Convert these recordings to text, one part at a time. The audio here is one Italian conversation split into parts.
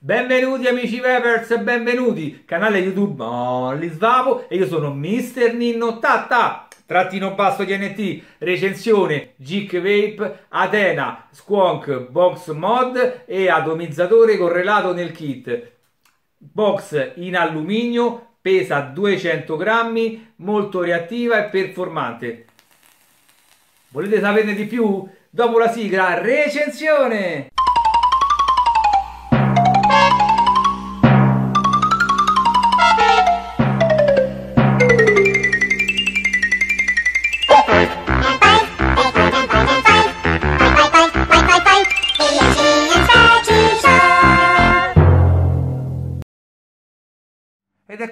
Benvenuti amici Vapers, benvenuti canale YouTube Molly Svavo e io sono Mister Ninno Tatta trattino basso TNT, recensione, Geek Vape, Atena, Squonk, Box Mod e atomizzatore correlato nel kit. Box in alluminio, pesa 200 grammi, molto reattiva e performante. Volete saperne di più? Dopo la sigla, recensione!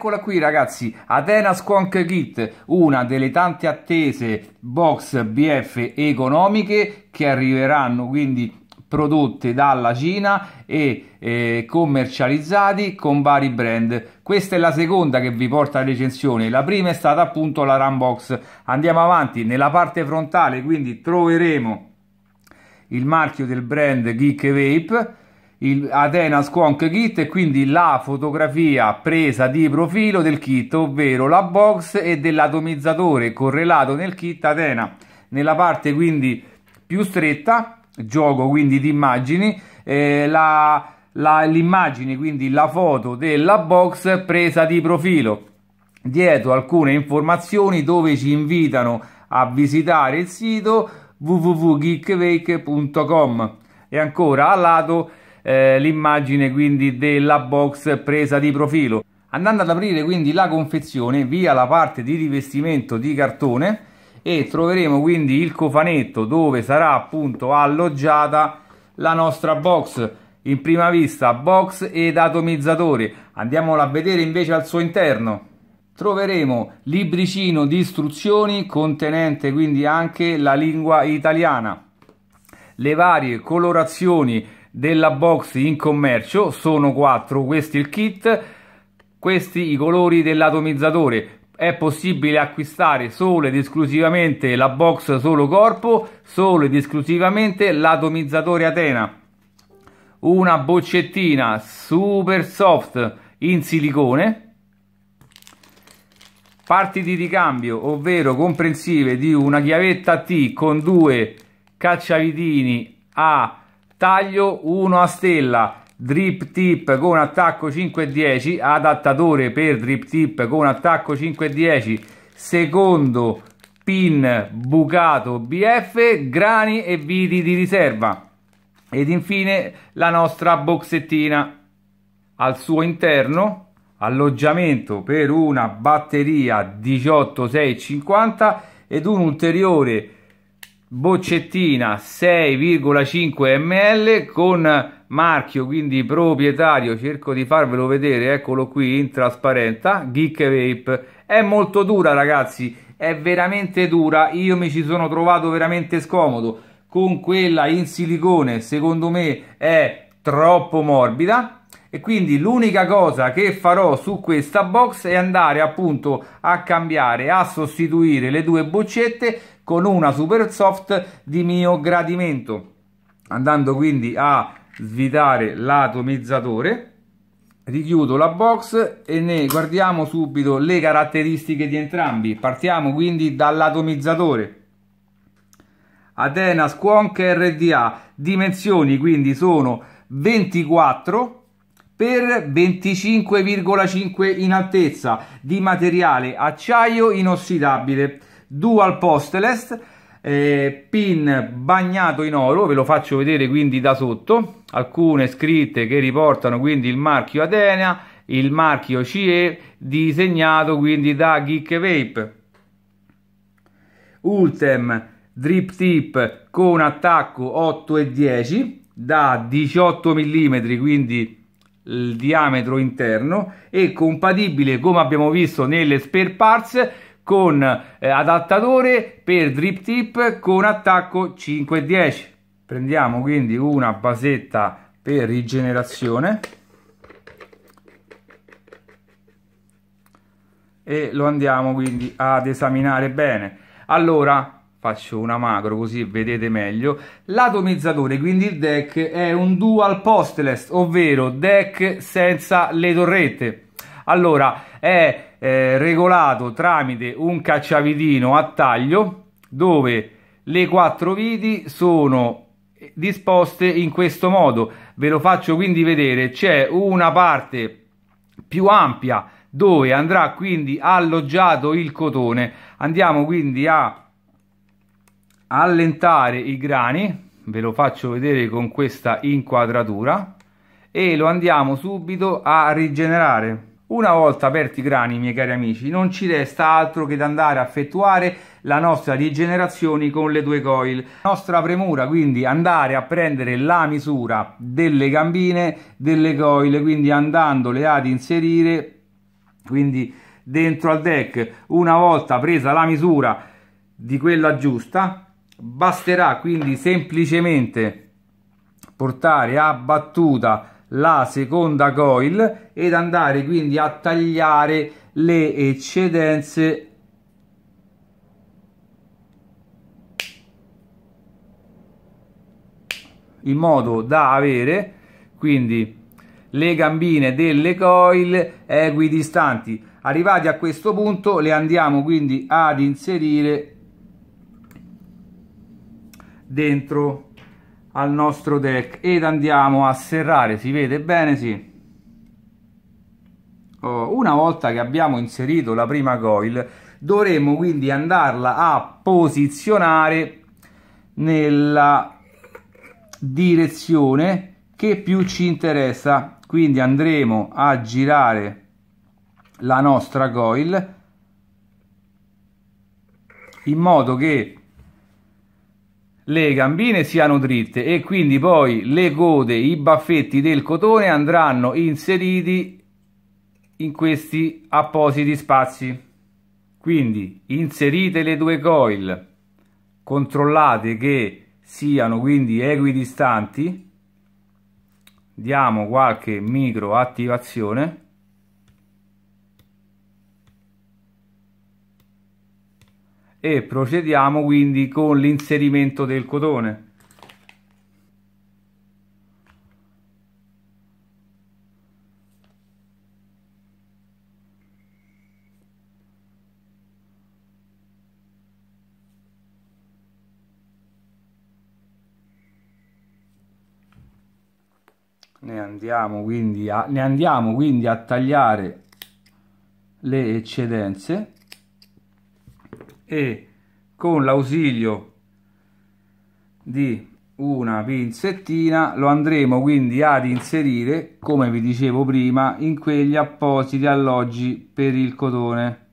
eccola qui ragazzi, Atena Squonk Kit, una delle tante attese box BF economiche che arriveranno quindi prodotte dalla Cina e eh, commercializzati con vari brand. Questa è la seconda che vi porta a recensione, la prima è stata appunto la Box. Andiamo avanti, nella parte frontale quindi troveremo il marchio del brand Geek Vape il Athena Squonk Kit e quindi la fotografia presa di profilo del kit, ovvero la box e dell'atomizzatore correlato nel kit Athena. Nella parte quindi più stretta, gioco quindi di immagini, eh, l'immagine quindi la foto della box presa di profilo. Dietro alcune informazioni dove ci invitano a visitare il sito www.geekwake.com e ancora a lato eh, l'immagine quindi della box presa di profilo. Andando ad aprire quindi la confezione via la parte di rivestimento di cartone e troveremo quindi il cofanetto dove sarà appunto alloggiata la nostra box in prima vista box ed atomizzatore andiamola a vedere invece al suo interno troveremo libricino di istruzioni contenente quindi anche la lingua italiana le varie colorazioni della box in commercio sono 4 questi il kit questi i colori dell'atomizzatore è possibile acquistare solo ed esclusivamente la box solo corpo solo ed esclusivamente l'atomizzatore Atena una boccettina super soft in silicone parti di ricambio ovvero comprensive di una chiavetta T con due cacciavitini a taglio 1 a stella drip tip con attacco 510 adattatore per drip tip con attacco 510 secondo pin bucato bf grani e viti di riserva ed infine la nostra boxettina al suo interno alloggiamento per una batteria 18650 ed un ulteriore boccettina 6,5 ml con marchio quindi proprietario cerco di farvelo vedere eccolo qui in trasparenta geek vape è molto dura ragazzi è veramente dura io mi ci sono trovato veramente scomodo con quella in silicone secondo me è troppo morbida e quindi l'unica cosa che farò su questa box è andare appunto a cambiare a sostituire le due boccette con una super soft di mio gradimento andando quindi a svitare l'atomizzatore richiudo la box e ne guardiamo subito le caratteristiche di entrambi partiamo quindi dall'atomizzatore Atena Squonk RDA dimensioni quindi sono 24 per 25,5 in altezza di materiale acciaio inossidabile dual postless eh, pin bagnato in oro ve lo faccio vedere quindi da sotto alcune scritte che riportano quindi il marchio Atena il marchio CE disegnato quindi da Geek Vape Ultem drip tip con attacco 8 e 10 da 18 mm quindi il diametro interno e compatibile come abbiamo visto nelle spare parts con eh, adattatore per drip tip con attacco 510 prendiamo quindi una basetta per rigenerazione e lo andiamo quindi ad esaminare bene allora faccio una macro così vedete meglio l'atomizzatore quindi il deck è un dual postless ovvero deck senza le torrette allora è eh, regolato tramite un cacciavitino a taglio dove le quattro viti sono disposte in questo modo ve lo faccio quindi vedere c'è una parte più ampia dove andrà quindi alloggiato il cotone andiamo quindi a allentare i grani ve lo faccio vedere con questa inquadratura e lo andiamo subito a rigenerare una volta aperti i grani, miei cari amici, non ci resta altro che andare a effettuare la nostra rigenerazione con le due coil. La nostra premura quindi andare a prendere la misura delle gambine delle coil, quindi andandole ad inserire quindi dentro al deck. Una volta presa la misura di quella giusta, basterà quindi semplicemente portare a battuta la seconda coil ed andare quindi a tagliare le eccedenze in modo da avere quindi le gambine delle coil equidistanti arrivati a questo punto le andiamo quindi ad inserire dentro al nostro deck ed andiamo a serrare si vede bene sì oh, una volta che abbiamo inserito la prima coil dovremo quindi andarla a posizionare nella direzione che più ci interessa quindi andremo a girare la nostra coil in modo che le gambine siano dritte e quindi poi le code, i baffetti del cotone andranno inseriti in questi appositi spazi. Quindi inserite le due coil, controllate che siano quindi equidistanti, diamo qualche micro attivazione e procediamo quindi con l'inserimento del cotone. Ne andiamo, quindi a, ne andiamo quindi a tagliare le eccedenze e con l'ausilio di una pinzettina lo andremo quindi ad inserire come vi dicevo prima in quegli appositi alloggi per il cotone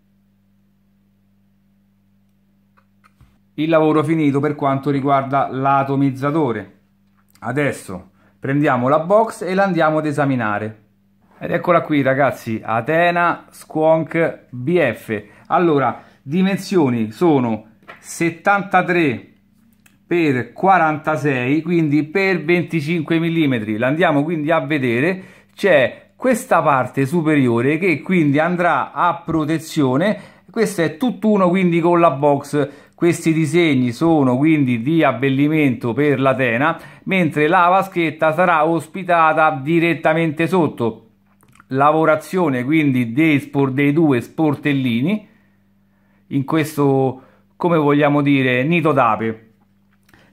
il lavoro finito per quanto riguarda l'atomizzatore adesso prendiamo la box e la andiamo ad esaminare ed eccola qui ragazzi Atena Squonk BF allora dimensioni sono 73 per 46 quindi per 25 mm l'andiamo quindi a vedere c'è questa parte superiore che quindi andrà a protezione questo è tutt'uno quindi con la box questi disegni sono quindi di abbellimento per la tena mentre la vaschetta sarà ospitata direttamente sotto lavorazione quindi dei, dei due sportellini in questo, come vogliamo dire, nido d'ape.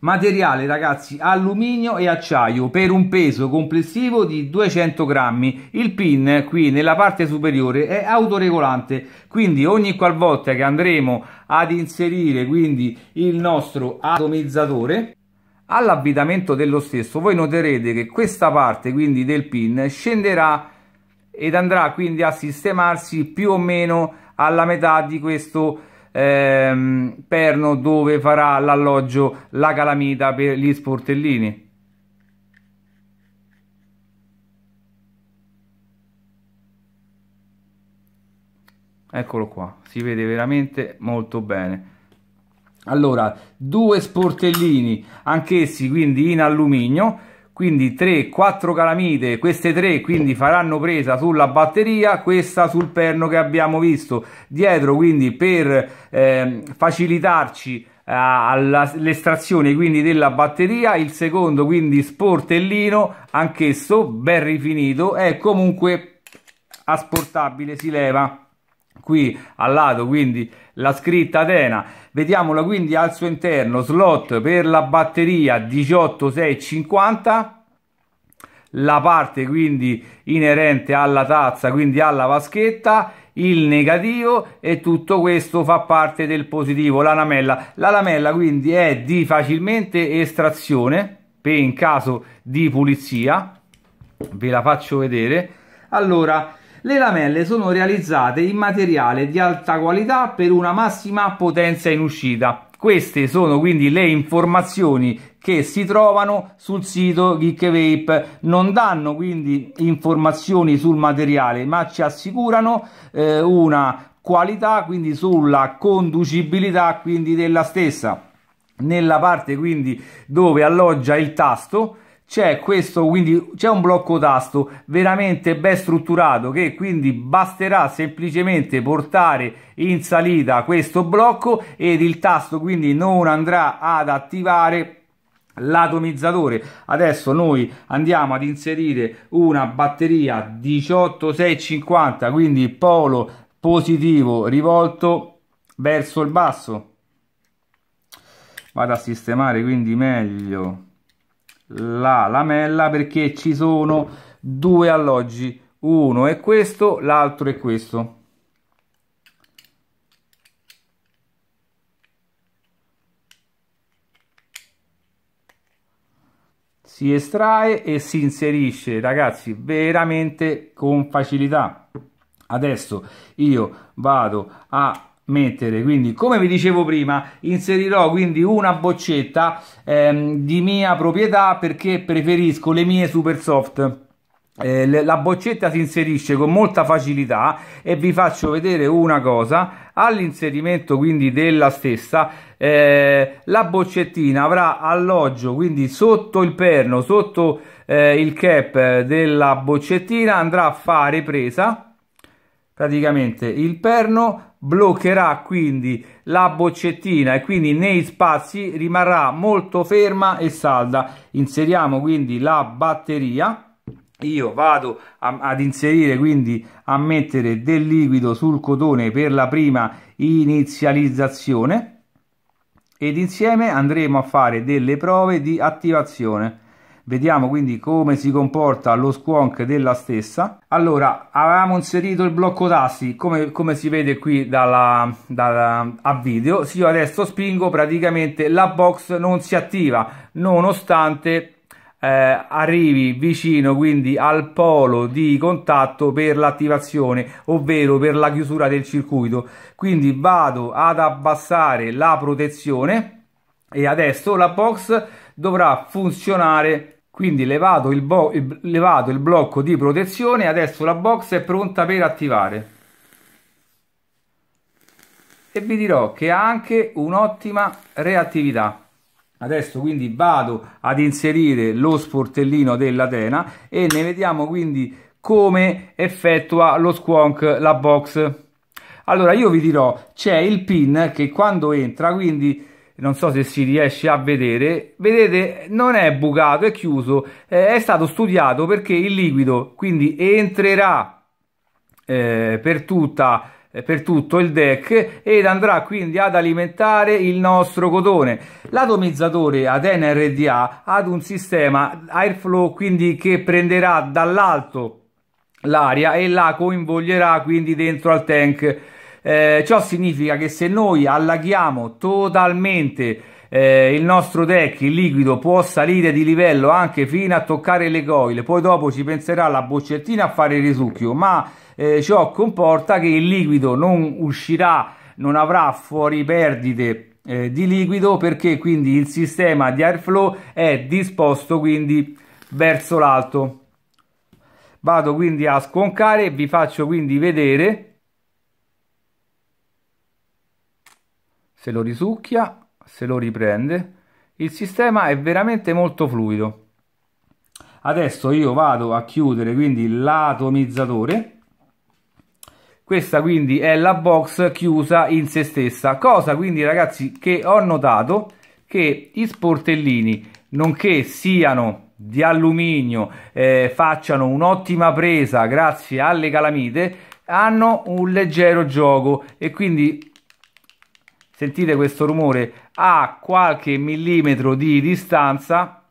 Materiale ragazzi alluminio e acciaio per un peso complessivo di 200 grammi. Il pin qui nella parte superiore è autoregolante quindi ogni qualvolta che andremo ad inserire quindi il nostro atomizzatore all'avvitamento dello stesso voi noterete che questa parte quindi del pin scenderà ed andrà quindi a sistemarsi più o meno alla metà di questo ehm, Perno dove farà l'alloggio la calamita per gli sportellini. Eccolo qua, si vede veramente molto bene. Allora, due sportellini, anch'essi quindi in alluminio, quindi 3, 4 calamite, queste 3 quindi faranno presa sulla batteria, questa sul perno che abbiamo visto dietro, quindi per ehm, eh, facilitarci all'estrazione quindi della batteria il secondo quindi sportellino anch'esso ben rifinito è comunque asportabile si leva qui al lato quindi la scritta Atena vediamola quindi al suo interno slot per la batteria 18650 la parte quindi inerente alla tazza quindi alla vaschetta il negativo e tutto questo fa parte del positivo la lamella la lamella quindi è di facilmente estrazione per in caso di pulizia ve la faccio vedere allora le lamelle sono realizzate in materiale di alta qualità per una massima potenza in uscita. Queste sono quindi le informazioni che si trovano sul sito Geek Vape. Non danno quindi informazioni sul materiale, ma ci assicurano eh, una qualità, quindi sulla conducibilità quindi della stessa. Nella parte quindi dove alloggia il tasto c'è questo quindi c'è un blocco tasto veramente ben strutturato che quindi basterà semplicemente portare in salita questo blocco ed il tasto quindi non andrà ad attivare l'atomizzatore adesso noi andiamo ad inserire una batteria 18650 quindi polo positivo rivolto verso il basso vado a sistemare quindi meglio la lamella perché ci sono due alloggi uno è questo l'altro è questo si estrae e si inserisce ragazzi veramente con facilità adesso io vado a mettere quindi come vi dicevo prima inserirò quindi una boccetta ehm, di mia proprietà perché preferisco le mie super soft eh, la boccetta si inserisce con molta facilità e vi faccio vedere una cosa all'inserimento quindi della stessa eh, la boccettina avrà alloggio quindi sotto il perno sotto eh, il cap della boccettina andrà a fare presa praticamente il perno bloccherà quindi la boccettina e quindi nei spazi rimarrà molto ferma e salda inseriamo quindi la batteria io vado a, ad inserire quindi a mettere del liquido sul cotone per la prima inizializzazione ed insieme andremo a fare delle prove di attivazione Vediamo quindi come si comporta lo squonk della stessa. Allora, avevamo inserito il blocco tassi, come, come si vede qui dalla, dalla, a video. Se io adesso spingo, praticamente la box non si attiva, nonostante eh, arrivi vicino quindi al polo di contatto per l'attivazione ovvero per la chiusura del circuito quindi vado ad abbassare la protezione e adesso la box dovrà funzionare quindi levato il, il, levato il blocco di protezione adesso la box è pronta per attivare e vi dirò che ha anche un'ottima reattività adesso quindi vado ad inserire lo sportellino dell'atena e ne vediamo quindi come effettua lo squonk la box allora io vi dirò c'è il pin che quando entra quindi non so se si riesce a vedere, vedete non è bucato, è chiuso, eh, è stato studiato perché il liquido quindi entrerà eh, per, tutta, eh, per tutto il deck ed andrà quindi ad alimentare il nostro cotone. L'atomizzatore ad NRDA ha un sistema airflow quindi che prenderà dall'alto l'aria e la coinvolgerà quindi dentro al tank eh, ciò significa che se noi allaghiamo totalmente eh, il nostro deck, il liquido può salire di livello anche fino a toccare le coil, poi dopo ci penserà la boccettina a fare il risucchio, ma eh, ciò comporta che il liquido non uscirà, non avrà fuori perdite eh, di liquido perché quindi il sistema di airflow è disposto quindi verso l'alto. Vado quindi a sconcare e vi faccio quindi vedere se lo risucchia, se lo riprende. Il sistema è veramente molto fluido. Adesso io vado a chiudere quindi l'atomizzatore. Questa quindi è la box chiusa in se stessa. Cosa quindi ragazzi che ho notato che i sportellini nonché siano di alluminio eh, facciano un'ottima presa grazie alle calamite hanno un leggero gioco e quindi sentite questo rumore a qualche millimetro di distanza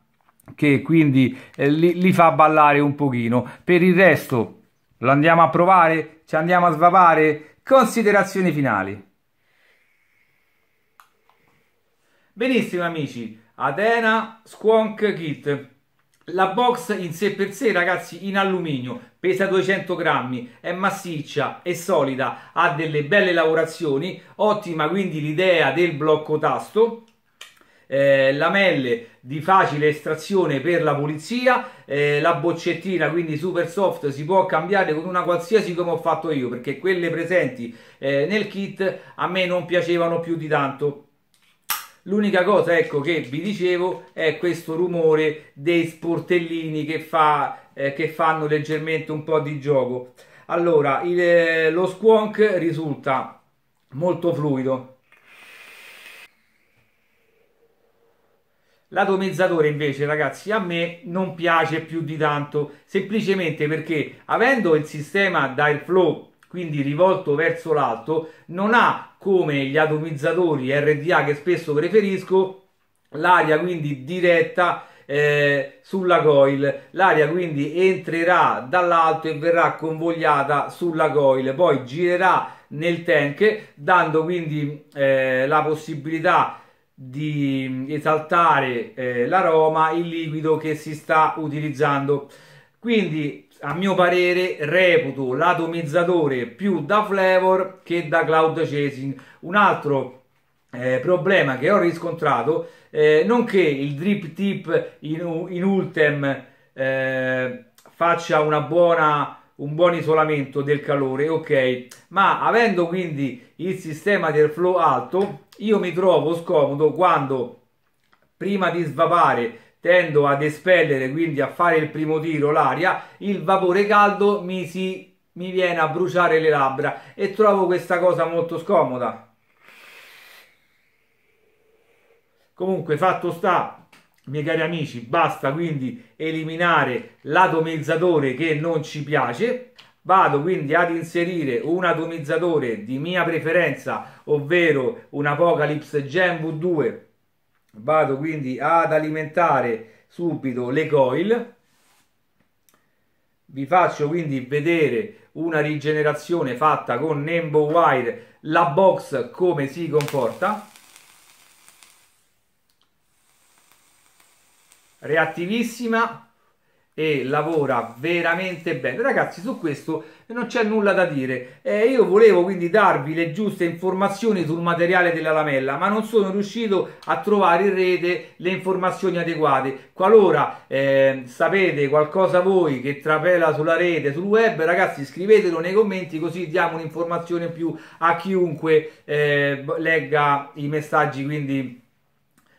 che quindi eh, li, li fa ballare un pochino per il resto lo andiamo a provare ci andiamo a svapare considerazioni finali benissimo amici Atena Squonk Kit la box in sé per sé ragazzi in alluminio pesa 200 grammi, è massiccia, è solida, ha delle belle lavorazioni, ottima quindi l'idea del blocco tasto, eh, lamelle di facile estrazione per la pulizia, eh, la boccettina quindi super soft si può cambiare con una qualsiasi come ho fatto io perché quelle presenti eh, nel kit a me non piacevano più di tanto. L'unica cosa ecco, che vi dicevo è questo rumore dei sportellini che, fa, eh, che fanno leggermente un po' di gioco. Allora, il, eh, lo squonk risulta molto fluido. L'atomizzatore invece, ragazzi, a me non piace più di tanto, semplicemente perché avendo il sistema Dial Flow quindi rivolto verso l'alto, non ha come gli atomizzatori RDA che spesso preferisco l'aria quindi diretta eh, sulla coil. L'aria quindi entrerà dall'alto e verrà convogliata sulla coil, poi girerà nel tank, dando quindi eh, la possibilità di esaltare eh, l'aroma, il liquido che si sta utilizzando. Quindi a mio parere reputo l'atomizzatore più da flavor che da cloud chasing. Un altro eh, problema che ho riscontrato, eh, nonché il drip tip in, in ultem eh, faccia buona, un buon isolamento del calore, ok, ma avendo quindi il sistema del flow alto, io mi trovo scomodo quando prima di svapare tendo ad espellere, quindi a fare il primo tiro l'aria, il vapore caldo mi, si, mi viene a bruciare le labbra e trovo questa cosa molto scomoda. Comunque, fatto sta, miei cari amici, basta quindi eliminare l'atomizzatore che non ci piace. Vado quindi ad inserire un atomizzatore di mia preferenza, ovvero un Apocalypse Gen V2 vado quindi ad alimentare subito le coil vi faccio quindi vedere una rigenerazione fatta con Nembo Wire la box come si comporta reattivissima e lavora veramente bene. Ragazzi, su questo non c'è nulla da dire. Eh, io volevo quindi darvi le giuste informazioni sul materiale della lamella, ma non sono riuscito a trovare in rete le informazioni adeguate. Qualora eh, sapete qualcosa voi che trapela sulla rete, sul web, ragazzi, scrivetelo nei commenti così diamo un'informazione in più a chiunque eh, legga i messaggi quindi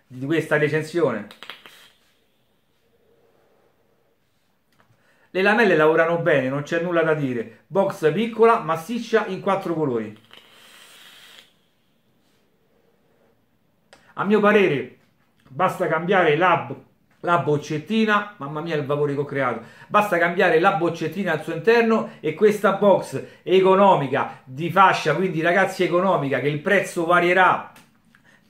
di questa recensione. Le lamelle lavorano bene, non c'è nulla da dire. Box piccola, massiccia, in quattro colori. A mio parere, basta cambiare la, la boccettina, mamma mia il vapore che ho creato, basta cambiare la boccettina al suo interno e questa box economica di fascia, quindi ragazzi economica, che il prezzo varierà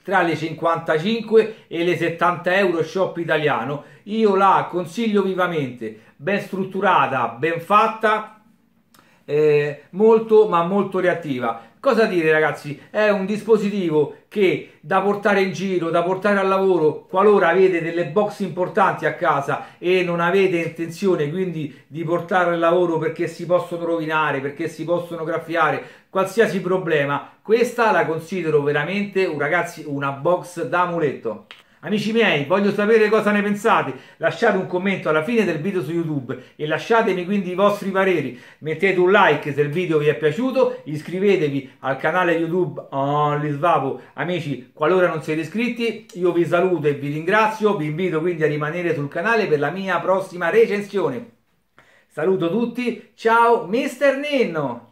tra le 55 e le 70 euro shop italiano io la consiglio vivamente ben strutturata ben fatta eh, molto ma molto reattiva cosa dire ragazzi è un dispositivo che da portare in giro da portare al lavoro qualora avete delle box importanti a casa e non avete intenzione quindi di portarle al lavoro perché si possono rovinare perché si possono graffiare qualsiasi problema. Questa la considero veramente un, ragazzi, una box da muletto. Amici miei, voglio sapere cosa ne pensate. Lasciate un commento alla fine del video su YouTube e lasciatemi quindi i vostri pareri. Mettete un like se il video vi è piaciuto, iscrivetevi al canale YouTube Only Svapo. Amici, qualora non siete iscritti, io vi saluto e vi ringrazio. Vi invito quindi a rimanere sul canale per la mia prossima recensione. Saluto tutti, ciao Mister Ninno!